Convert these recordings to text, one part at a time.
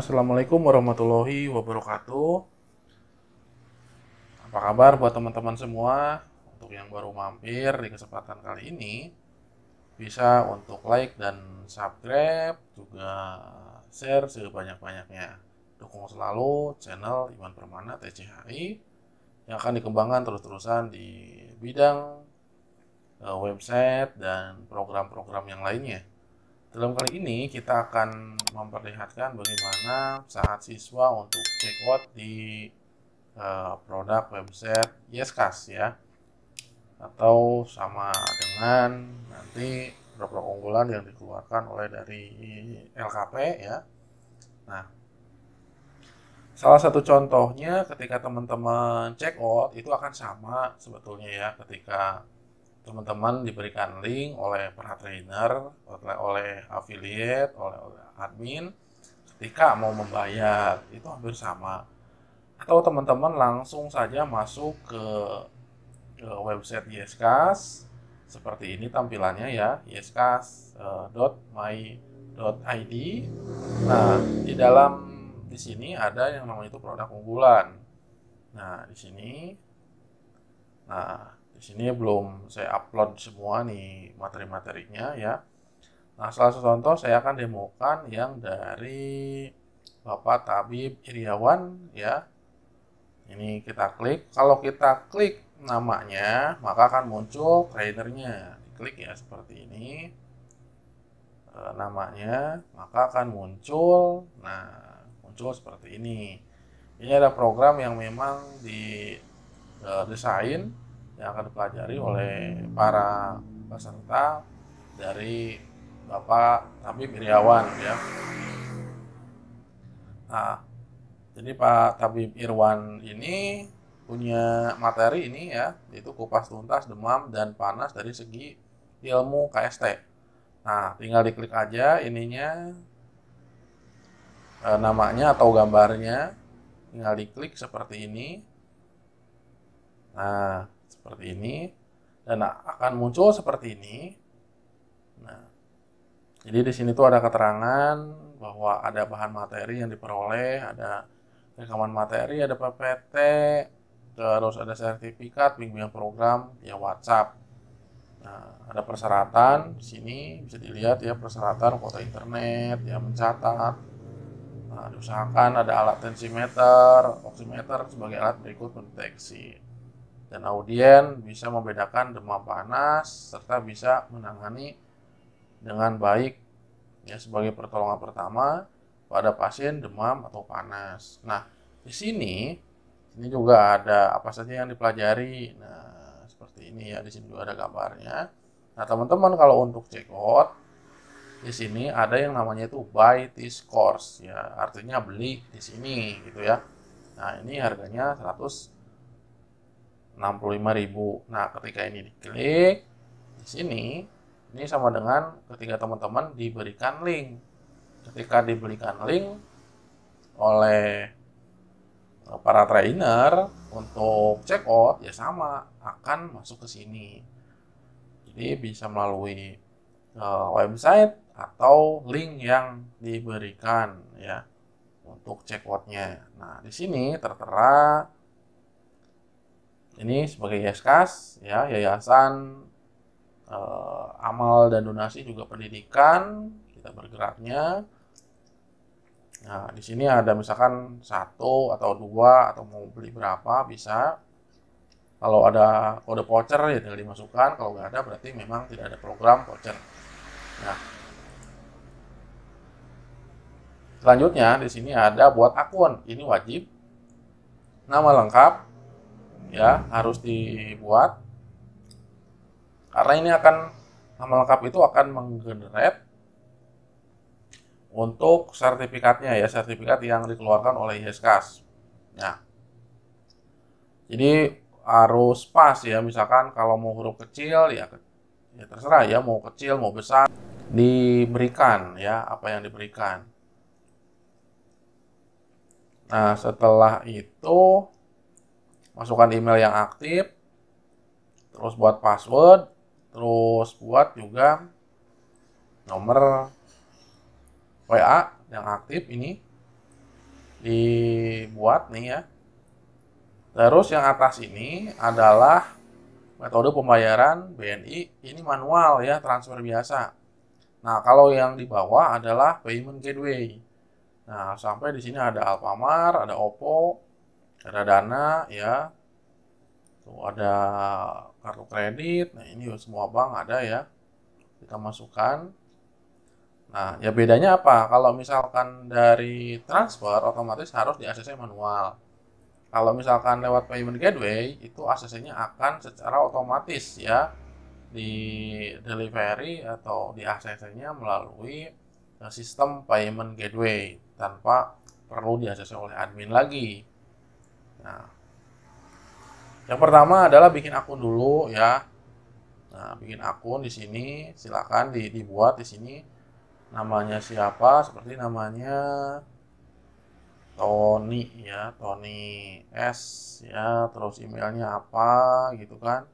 Assalamualaikum warahmatullahi wabarakatuh. Apa kabar buat teman-teman semua? Untuk yang baru mampir di kesempatan kali ini, bisa untuk like dan subscribe, juga share sebanyak-banyaknya. Dukung selalu channel Iman Permana TCHI yang akan dikembangkan terus-terusan di bidang eh, website dan program-program yang lainnya. Dalam kali ini kita akan memperlihatkan bagaimana saat siswa untuk checkout di uh, produk website Yeskas ya atau sama dengan nanti produk unggulan yang dikeluarkan oleh dari LKP ya. Nah, salah satu contohnya ketika teman-teman checkout itu akan sama sebetulnya ya ketika teman-teman diberikan link oleh para trainer, oleh, oleh affiliate, oleh, oleh admin ketika mau membayar itu hampir sama. Atau teman-teman langsung saja masuk ke, ke website YesCas seperti ini tampilannya ya yescas.my.id. Eh, nah, di dalam di sini ada yang namanya itu produk unggulan. Nah, di sini nah di sini belum saya upload semua nih materi-materinya ya. Nah, salah satu contoh saya akan demokan yang dari Bapak Tabib Iriawan ya. Ini kita klik. Kalau kita klik namanya, maka akan muncul trainernya. Klik ya seperti ini. E, namanya, maka akan muncul. Nah, muncul seperti ini. Ini ada program yang memang di e, desain yang akan dipelajari oleh para peserta dari Bapak Tabib Iriawan ya. Nah, jadi Pak Tabib Irwan ini punya materi ini ya, yaitu kupas tuntas demam dan panas dari segi ilmu KST. Nah, tinggal diklik aja ininya e, namanya atau gambarnya tinggal diklik seperti ini. Nah, seperti ini dan akan muncul seperti ini. Nah, jadi di sini tuh ada keterangan bahwa ada bahan materi yang diperoleh, ada rekaman materi, ada PPT, terus ada sertifikat, bimbingan program, ya WhatsApp. Nah, ada persyaratan di sini bisa dilihat ya persyaratan kuota internet, ya mencatat. Nah, diusahakan ada alat tensimeter, oximeter sebagai alat berikut pendeteksi dan audien bisa membedakan demam panas serta bisa menangani dengan baik ya sebagai pertolongan pertama pada pasien demam atau panas. Nah, di sini ini juga ada apa saja yang dipelajari. Nah, seperti ini ya di sini juga ada gambarnya. Nah, teman-teman kalau untuk check out di sini ada yang namanya itu buy this course ya, artinya beli di sini gitu ya. Nah, ini harganya 100 65.000. Nah, ketika ini diklik di sini ini sama dengan ketika teman-teman diberikan link. Ketika diberikan link oleh para trainer untuk check out ya sama akan masuk ke sini. Jadi bisa melalui eh, website atau link yang diberikan ya untuk check out-nya. Nah di sini tertera ini sebagai YSKAS ya Yayasan eh, Amal dan Donasi juga Pendidikan kita bergeraknya. Nah di sini ada misalkan satu atau dua atau mau beli berapa bisa. Kalau ada kode voucher ya tinggal dimasukkan. Kalau nggak ada berarti memang tidak ada program voucher. Nah selanjutnya di sini ada buat akun ini wajib nama lengkap ya harus dibuat karena ini akan nama lengkap itu akan menggenerate untuk sertifikatnya ya sertifikat yang dikeluarkan oleh ISKAS. Nah, ya. jadi harus pas ya misalkan kalau mau huruf kecil ya, ya terserah ya mau kecil mau besar diberikan ya apa yang diberikan. Nah setelah itu masukkan email yang aktif, terus buat password, terus buat juga nomor WA yang aktif ini dibuat nih ya. Terus yang atas ini adalah metode pembayaran BNI ini manual ya transfer biasa. Nah kalau yang di bawah adalah payment gateway. Nah sampai di sini ada Alfamart, ada Oppo, ada dana ya tuh ada kartu kredit nah ini semua bank ada ya kita masukkan nah ya bedanya apa kalau misalkan dari transfer otomatis harus di ACC manual kalau misalkan lewat payment gateway itu ACC-nya akan secara otomatis ya di delivery atau di ACC-nya melalui eh, sistem payment gateway tanpa perlu di ACC oleh admin lagi Nah, yang pertama adalah bikin akun dulu ya. Nah, bikin akun di sini, silakan dibuat di sini namanya siapa, seperti namanya Tony ya, Tony S ya, terus emailnya apa gitu kan.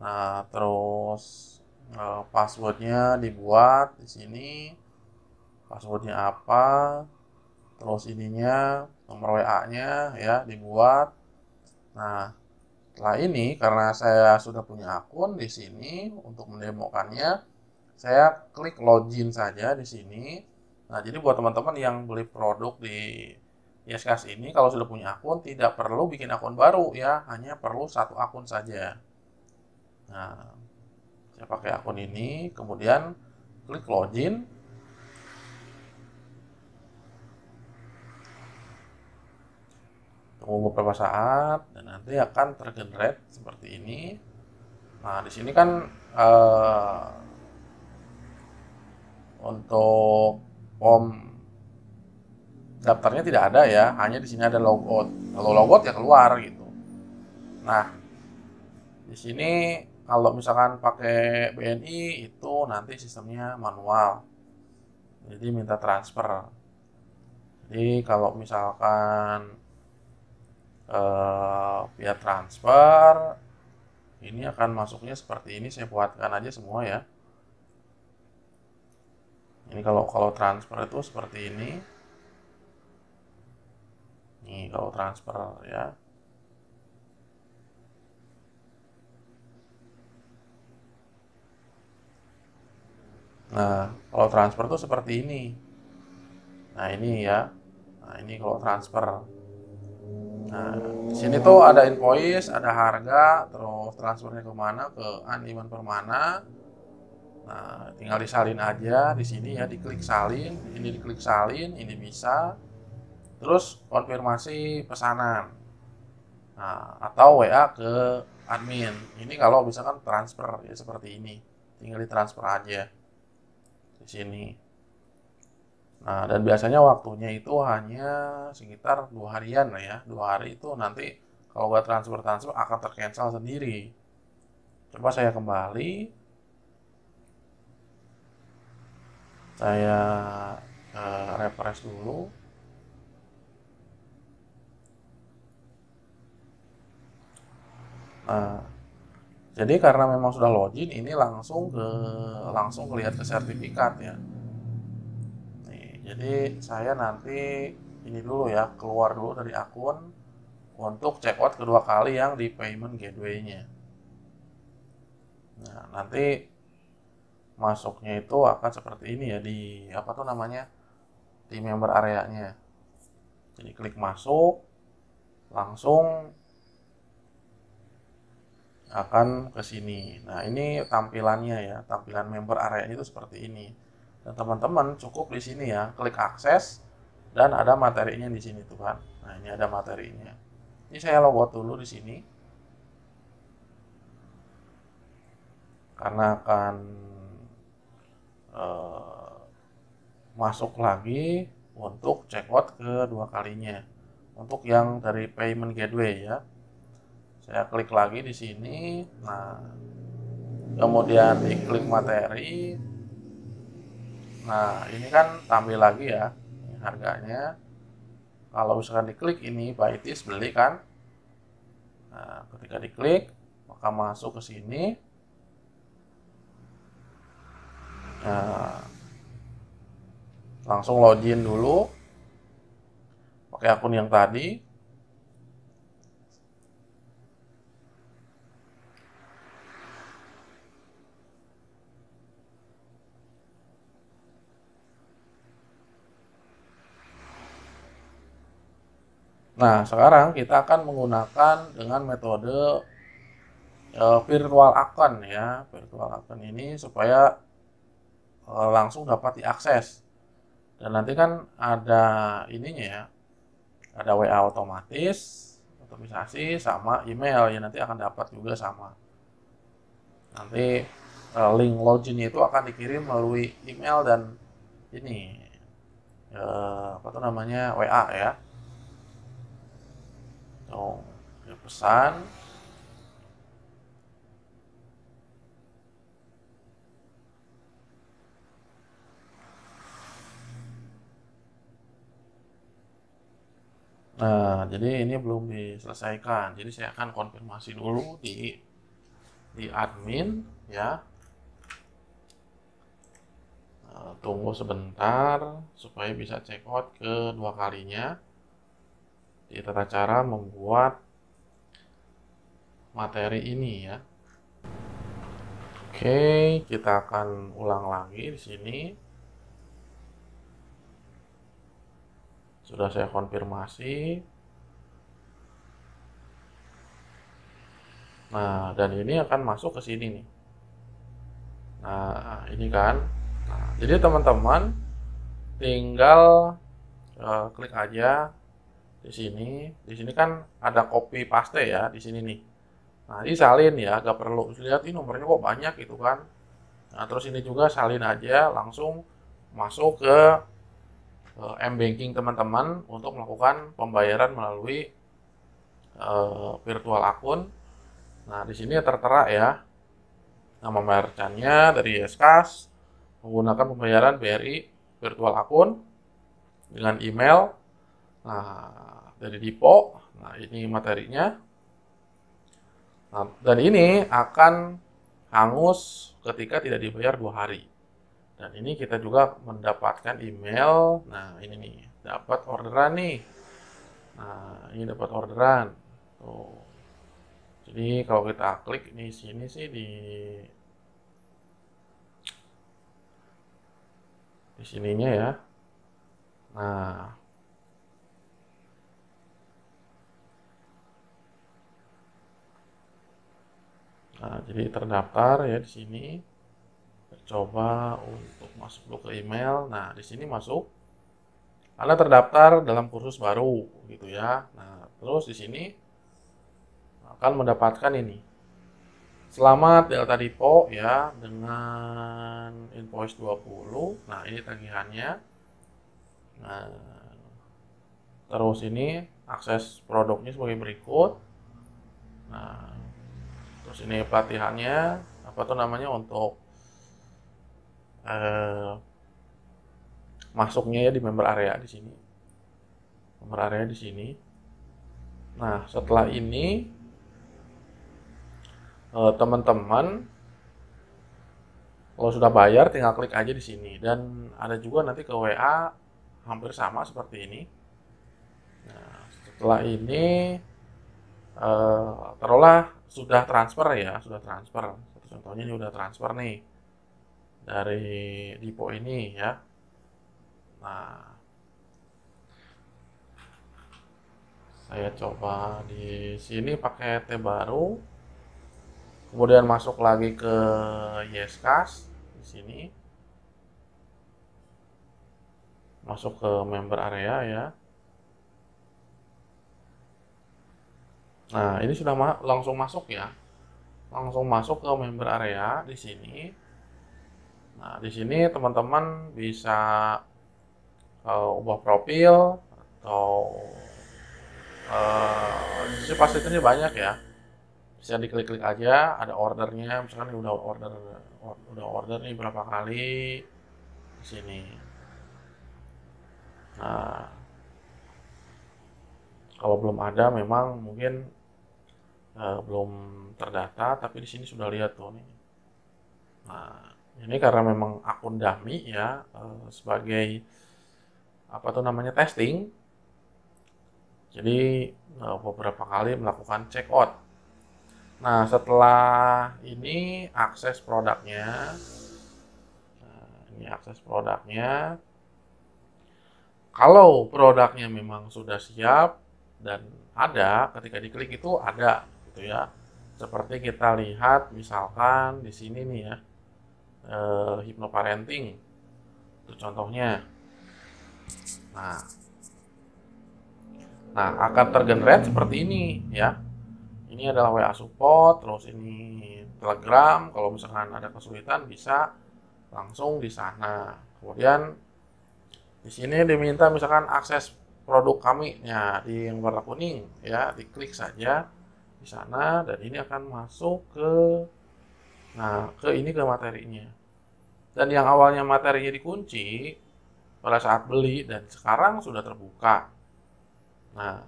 Nah, terus eh, passwordnya dibuat di sini. Passwordnya apa? terus ininya nomor WA-nya ya dibuat. Nah, setelah ini karena saya sudah punya akun di sini untuk mendemokannya, saya klik login saja di sini. Nah, jadi buat teman-teman yang beli produk di Yescas ini kalau sudah punya akun tidak perlu bikin akun baru ya, hanya perlu satu akun saja. Nah, saya pakai akun ini, kemudian klik login. tunggu beberapa saat dan nanti akan tergenerate seperti ini nah di sini kan uh, untuk form daftarnya tidak ada ya hanya di sini ada logout kalau logout ya keluar gitu nah di sini kalau misalkan pakai BNI itu nanti sistemnya manual jadi minta transfer jadi kalau misalkan uh, eh, via ya transfer ini akan masuknya seperti ini saya buatkan aja semua ya ini kalau kalau transfer itu seperti ini ini kalau transfer ya nah kalau transfer itu seperti ini nah ini ya nah ini kalau transfer Nah, di sini tuh ada invoice, ada harga, terus transfernya kemana ke Animan Permana. Nah, tinggal disalin aja di sini ya, diklik salin, ini diklik salin, ini bisa. Terus konfirmasi pesanan. Nah, atau WA ke admin. Ini kalau misalkan transfer ya seperti ini. Tinggal di transfer aja di sini. Nah, dan biasanya waktunya itu hanya sekitar dua harian lah ya. Dua hari itu nanti kalau buat transfer-transfer akan tercancel sendiri. Coba saya kembali. Saya uh, refresh dulu. Nah, jadi karena memang sudah login, ini langsung ke langsung kelihatan ke sertifikat ya. Jadi saya nanti ini dulu ya, keluar dulu dari akun untuk out kedua kali yang di payment gateway-nya. Nah, nanti masuknya itu akan seperti ini ya di apa tuh namanya? di member areanya. Jadi klik masuk langsung akan ke sini. Nah, ini tampilannya ya, tampilan member area itu seperti ini. Dan teman-teman cukup di sini ya, klik akses dan ada materinya di sini tuh kan. Nah, ini ada materinya. Ini saya logout dulu di sini. Karena akan eh, masuk lagi untuk checkout kedua kalinya. Untuk yang dari payment gateway ya. Saya klik lagi di sini. Nah, kemudian diklik materi, Nah, ini kan tampil lagi ya harganya. Kalau misalkan diklik ini itis beli kan. Nah, ketika diklik maka masuk ke sini. Nah, langsung login dulu pakai akun yang tadi. Nah, sekarang kita akan menggunakan dengan metode uh, virtual account ya. Virtual account ini supaya uh, langsung dapat diakses. Dan nanti kan ada ininya ya. Ada WA otomatis, otomatisasi sama email ya nanti akan dapat juga sama. Nanti uh, link login itu akan dikirim melalui email dan ini apa tuh namanya WA ya. Oh, ya pesan. Nah, jadi ini belum diselesaikan. Jadi saya akan konfirmasi dulu di di admin ya. Nah, tunggu sebentar supaya bisa check out kedua kalinya di tata cara membuat materi ini ya. Oke, kita akan ulang lagi di sini. Sudah saya konfirmasi. Nah, dan ini akan masuk ke sini nih. Nah, ini kan. Nah, jadi teman-teman tinggal uh, klik aja di sini di sini kan ada copy paste ya di sini nih nah ini salin ya gak perlu lihat ini nomornya kok banyak gitu kan nah terus ini juga salin aja langsung masuk ke, eh, m banking teman-teman untuk melakukan pembayaran melalui e, virtual akun nah di sini tertera ya nama merchantnya dari SKS menggunakan pembayaran BRI virtual akun dengan email Nah, dari Dipo. Nah, ini materinya. Nah, dan ini akan hangus ketika tidak dibayar dua hari. Dan ini kita juga mendapatkan email. Nah, ini nih, dapat orderan nih. Nah, ini dapat orderan. Tuh. Jadi kalau kita klik di sini sih di di sininya ya. Nah, Nah, jadi terdaftar ya di sini. Coba untuk masuk dulu ke email. Nah, di sini masuk. Anda terdaftar dalam kursus baru gitu ya. Nah, terus di sini akan mendapatkan ini. Selamat Delta po ya dengan invoice 20. Nah, ini tagihannya. Nah, terus ini akses produknya sebagai berikut. Nah, terus ini pelatihannya apa tuh namanya untuk uh, masuknya ya di member area di sini member area di sini nah setelah ini eh, teman-teman kalau sudah bayar tinggal klik aja di sini dan ada juga nanti ke WA hampir sama seperti ini nah setelah ini uh, taruhlah sudah transfer ya, sudah transfer. Contohnya ini sudah transfer nih dari Dipo ini ya. Nah, saya coba di sini pakai T baru. Kemudian masuk lagi ke Yescas di sini. Masuk ke member area ya. Nah, ini sudah ma langsung masuk ya. Langsung masuk ke member area di sini. Nah, di sini teman-teman bisa uh, ubah profil atau uh, eh, di sini fasilitasnya banyak ya. Bisa diklik-klik aja, ada ordernya, misalkan udah order udah order nih berapa kali di sini. Nah, kalau belum ada memang mungkin uh, belum terdata, tapi di sini sudah lihat tuh nih. Nah, ini karena memang akun dummy ya eh, sebagai apa tuh namanya testing. Jadi eh, beberapa kali melakukan check out. Nah, setelah ini akses produknya. ini akses produknya. Kalau produknya memang sudah siap dan ada, ketika diklik itu ada gitu ya. Seperti kita lihat misalkan di sini nih ya, e, hipnoparenting, itu contohnya. Nah, nah akan tergenerate seperti ini ya. Ini adalah WA support, terus ini Telegram. Kalau misalkan ada kesulitan bisa langsung di sana. Kemudian di sini diminta misalkan akses produk kami, ya di yang warna kuning ya, diklik saja di sana dan ini akan masuk ke nah ke ini ke materinya dan yang awalnya materinya dikunci pada saat beli dan sekarang sudah terbuka nah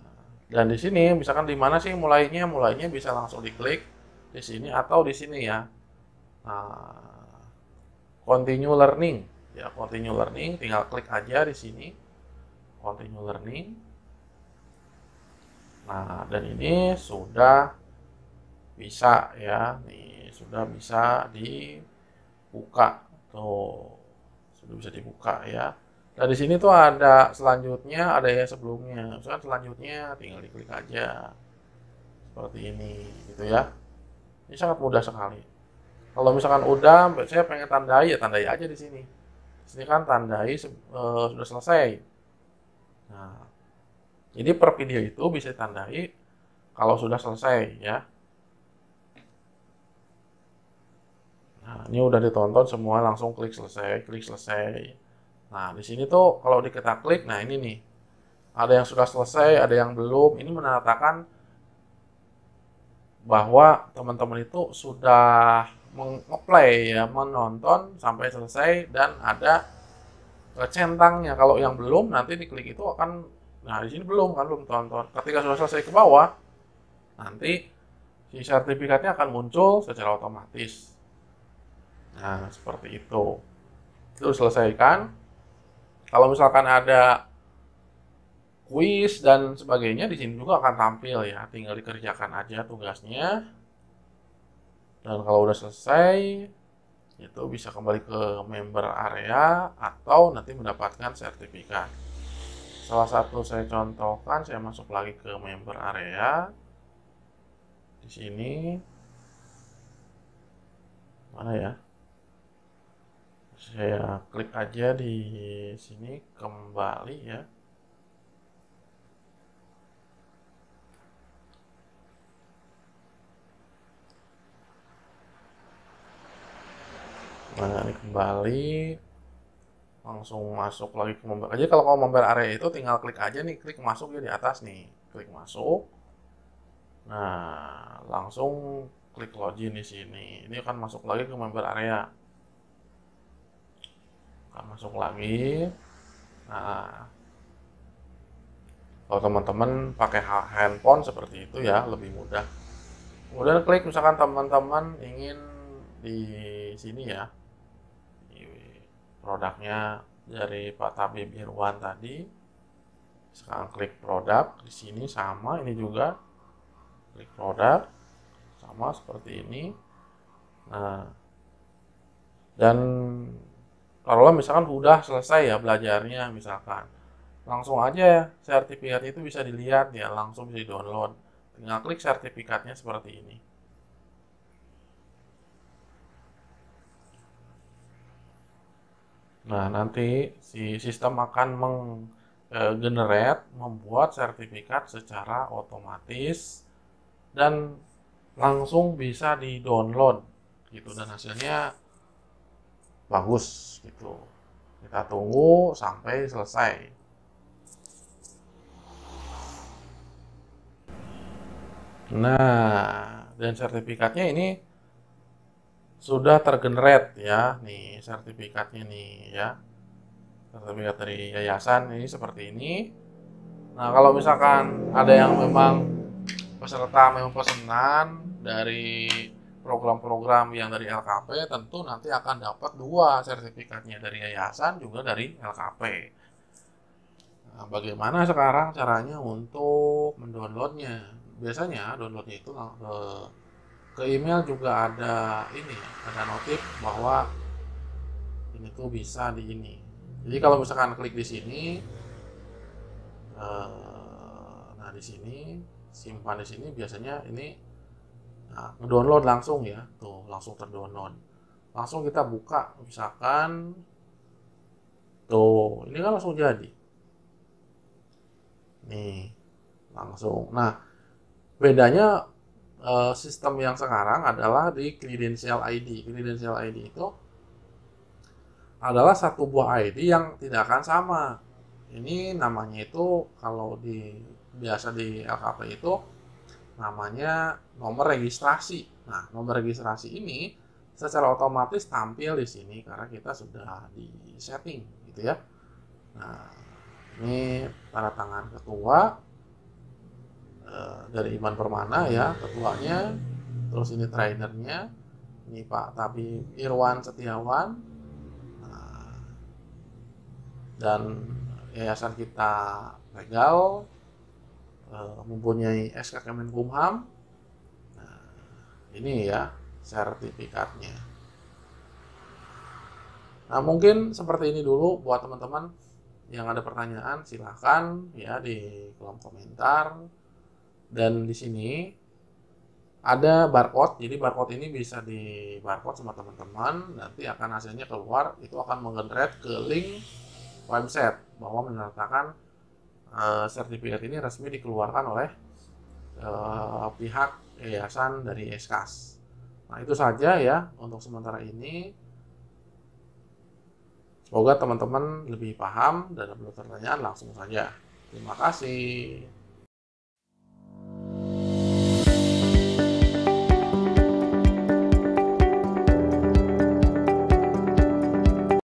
dan di sini misalkan di mana sih mulainya mulainya bisa langsung diklik di sini atau di sini ya nah, continue learning ya continue learning tinggal klik aja di sini continue learning Nah, dan ini sudah bisa ya. Nih, sudah bisa dibuka tuh. Sudah bisa dibuka ya. Nah, di sini tuh ada selanjutnya, ada ya sebelumnya. Misalkan selanjutnya tinggal diklik aja. Seperti ini gitu ya. Ini sangat mudah sekali. Kalau misalkan udah, saya pengen tandai ya tandai aja di sini. sini kan tandai e, sudah selesai. Nah, jadi per video itu bisa ditandai kalau sudah selesai ya. Nah, ini udah ditonton semua langsung klik selesai, klik selesai. Nah, di sini tuh kalau di kita klik, nah ini nih. Ada yang sudah selesai, ada yang belum. Ini menandakan bahwa teman-teman itu sudah mengeplay ya, menonton sampai selesai dan ada centangnya. Kalau yang belum nanti diklik itu akan Nah, di sini belum kan, belum tonton. Ketika sudah selesai ke bawah, nanti si sertifikatnya akan muncul secara otomatis. Nah, seperti itu. Itu selesaikan. Kalau misalkan ada quiz dan sebagainya di sini juga akan tampil ya. Tinggal dikerjakan aja tugasnya. Dan kalau udah selesai, itu bisa kembali ke member area atau nanti mendapatkan sertifikat salah satu saya contohkan saya masuk lagi ke member area di sini mana ya saya klik aja di sini kembali ya mana ini kembali langsung masuk lagi ke member. aja kalau kau member area itu tinggal klik aja nih, klik masuk ya di atas nih, klik masuk. Nah, langsung klik login di sini. Ini akan masuk lagi ke member area. Akan masuk lagi. Nah, kalau teman-teman pakai handphone seperti itu ya lebih mudah. Kemudian klik misalkan teman-teman ingin di sini ya, produknya dari Pak Tabib Irwan tadi. Sekarang klik produk di sini sama ini juga klik produk sama seperti ini. Nah, dan kalau misalkan udah selesai ya belajarnya misalkan langsung aja sertifikat itu bisa dilihat ya langsung bisa di download tinggal klik sertifikatnya seperti ini Nah, nanti si sistem akan menggenerate, membuat sertifikat secara otomatis dan langsung bisa di-download gitu dan hasilnya bagus gitu. Kita tunggu sampai selesai. Nah, dan sertifikatnya ini sudah tergenerate ya nih sertifikatnya nih ya sertifikat dari yayasan ini seperti ini nah kalau misalkan ada yang memang peserta memang pesenan dari program-program yang dari LKP tentu nanti akan dapat dua sertifikatnya dari yayasan juga dari LKP nah, bagaimana sekarang caranya untuk mendownloadnya biasanya downloadnya itu ke eh, ke email juga ada ini ya, ada notif bahwa ini tuh bisa di ini jadi kalau misalkan klik di sini eh, nah di sini simpan di sini biasanya ini nah, download langsung ya tuh langsung terdownload langsung kita buka misalkan tuh ini kan langsung jadi nih langsung nah bedanya Eh, sistem yang sekarang adalah di credential ID. Credential ID itu adalah satu buah ID yang tidak akan sama. Ini namanya itu kalau di biasa di LKP itu namanya nomor registrasi. Nah, nomor registrasi ini secara otomatis tampil di sini karena kita sudah di setting gitu ya. Nah, ini tanda tangan ketua, Eh, dari Iman Permana ya ketuanya terus ini trainernya ini Pak Tapi Irwan Setiawan eh, dan yayasan kita legal eh, mempunyai SK Kemenkumham nah, ini ya sertifikatnya nah mungkin seperti ini dulu buat teman-teman yang ada pertanyaan silahkan ya di kolom komentar dan di sini ada barcode jadi barcode ini bisa di barcode sama teman-teman nanti akan hasilnya keluar itu akan menggenerate ke link website bahwa menyatakan uh, sertifikat ini resmi dikeluarkan oleh uh, pihak yayasan dari SKAS nah itu saja ya untuk sementara ini semoga teman-teman lebih paham dan ada pertanyaan langsung saja terima kasih